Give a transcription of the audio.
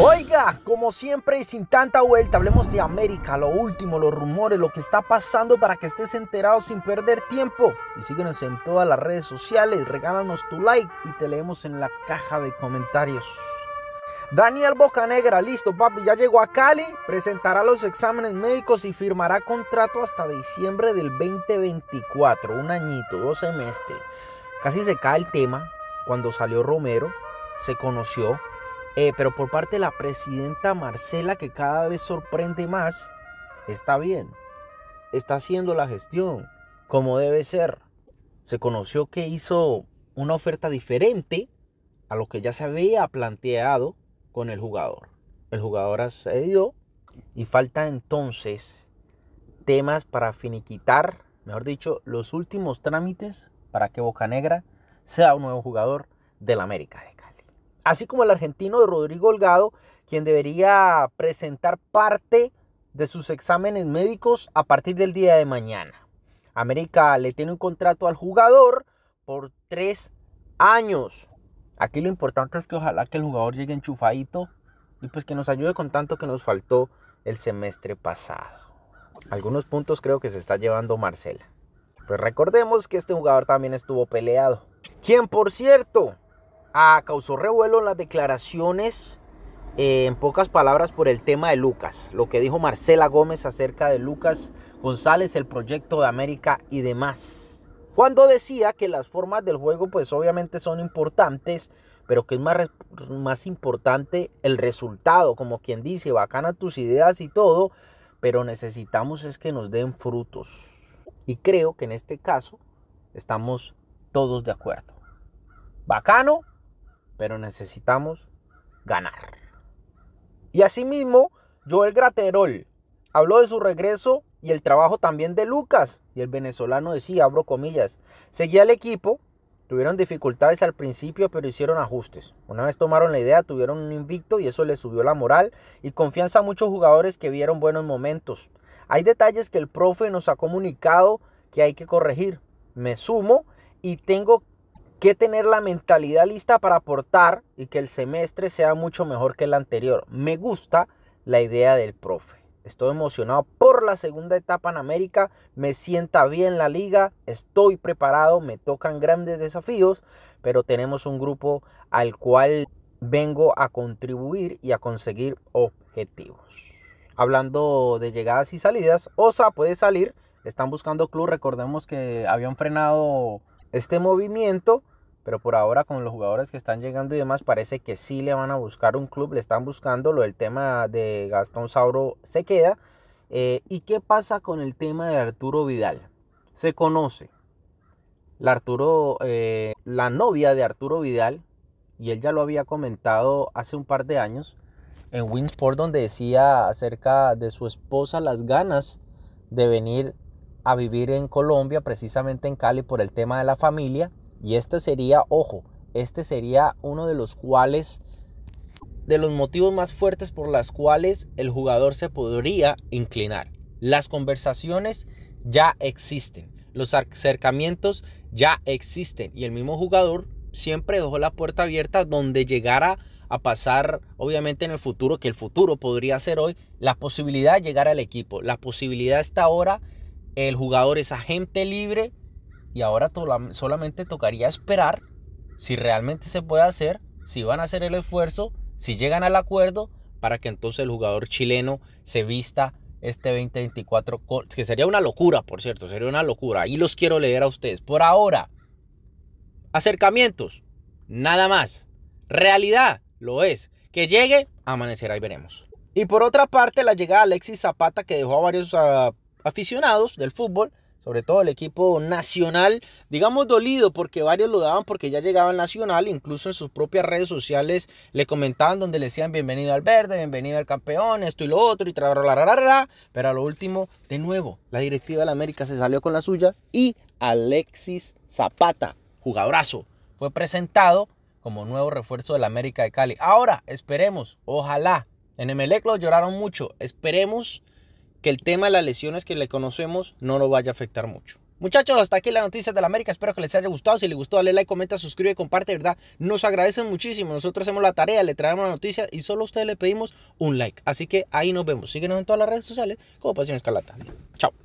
Oiga, como siempre y sin tanta vuelta, hablemos de América, lo último, los rumores, lo que está pasando para que estés enterado sin perder tiempo. Y síguenos en todas las redes sociales, regálanos tu like y te leemos en la caja de comentarios. Daniel Bocanegra, listo papi, ya llegó a Cali, presentará los exámenes médicos y firmará contrato hasta diciembre del 2024, un añito, dos semestres. Casi se cae el tema cuando salió Romero, se conoció eh, pero por parte de la presidenta Marcela, que cada vez sorprende más, está bien. Está haciendo la gestión como debe ser. Se conoció que hizo una oferta diferente a lo que ya se había planteado con el jugador. El jugador cedido y falta entonces temas para finiquitar, mejor dicho, los últimos trámites para que Bocanegra sea un nuevo jugador del América de Cali así como el argentino de Rodrigo Holgado, quien debería presentar parte de sus exámenes médicos a partir del día de mañana. América le tiene un contrato al jugador por tres años. Aquí lo importante es que ojalá que el jugador llegue enchufadito y pues que nos ayude con tanto que nos faltó el semestre pasado. Algunos puntos creo que se está llevando Marcela. Pues recordemos que este jugador también estuvo peleado. Quien por cierto Ah, causó revuelo en las declaraciones, eh, en pocas palabras, por el tema de Lucas, lo que dijo Marcela Gómez acerca de Lucas González, el proyecto de América y demás. Cuando decía que las formas del juego pues obviamente son importantes, pero que es más, más importante el resultado, como quien dice, bacana tus ideas y todo, pero necesitamos es que nos den frutos. Y creo que en este caso estamos todos de acuerdo. Bacano, pero necesitamos ganar. Y asimismo, Joel Graterol habló de su regreso y el trabajo también de Lucas. Y el venezolano decía, abro comillas, seguía el equipo, tuvieron dificultades al principio, pero hicieron ajustes. Una vez tomaron la idea, tuvieron un invicto y eso le subió la moral y confianza a muchos jugadores que vieron buenos momentos. Hay detalles que el profe nos ha comunicado que hay que corregir. Me sumo y tengo que tener la mentalidad lista para aportar y que el semestre sea mucho mejor que el anterior. Me gusta la idea del profe. Estoy emocionado por la segunda etapa en América. Me sienta bien la liga. Estoy preparado. Me tocan grandes desafíos. Pero tenemos un grupo al cual vengo a contribuir y a conseguir objetivos. Hablando de llegadas y salidas, Osa puede salir. Están buscando club. Recordemos que habían frenado este movimiento pero por ahora con los jugadores que están llegando y demás parece que sí le van a buscar un club, le están buscando. Lo del tema de Gastón Sauro se queda. Eh, ¿Y qué pasa con el tema de Arturo Vidal? Se conoce. La, Arturo, eh, la novia de Arturo Vidal, y él ya lo había comentado hace un par de años, en Winsport donde decía acerca de su esposa las ganas de venir a vivir en Colombia, precisamente en Cali por el tema de la familia. Y este sería, ojo, este sería uno de los cuales, de los motivos más fuertes por las cuales el jugador se podría inclinar. Las conversaciones ya existen, los acercamientos ya existen y el mismo jugador siempre dejó la puerta abierta donde llegara a pasar, obviamente en el futuro, que el futuro podría ser hoy, la posibilidad de llegar al equipo. La posibilidad está ahora, el jugador es agente libre y ahora solamente tocaría esperar si realmente se puede hacer, si van a hacer el esfuerzo, si llegan al acuerdo para que entonces el jugador chileno se vista este 2024, que sería una locura, por cierto, sería una locura. Y los quiero leer a ustedes. Por ahora, acercamientos, nada más. Realidad, lo es. Que llegue, amanecerá y veremos. Y por otra parte, la llegada de Alexis Zapata, que dejó a varios ah, aficionados del fútbol sobre todo el equipo nacional, digamos dolido porque varios lo daban porque ya llegaba al nacional, incluso en sus propias redes sociales le comentaban donde le decían bienvenido al verde, bienvenido al campeón, esto y lo otro y tra, la, pero a lo último, de nuevo, la directiva de la América se salió con la suya y Alexis Zapata, jugadorazo, fue presentado como nuevo refuerzo de la América de Cali. Ahora, esperemos, ojalá, en Emelec lo lloraron mucho, esperemos que el tema de las lesiones que le conocemos no lo vaya a afectar mucho. Muchachos, hasta aquí la noticia de la América. Espero que les haya gustado. Si les gustó, dale like, comenta, suscribe, comparte, ¿verdad? Nos agradecen muchísimo. Nosotros hacemos la tarea, le traemos la noticia y solo a ustedes le pedimos un like. Así que ahí nos vemos. Síguenos en todas las redes sociales como Pasión Escalata. Chao.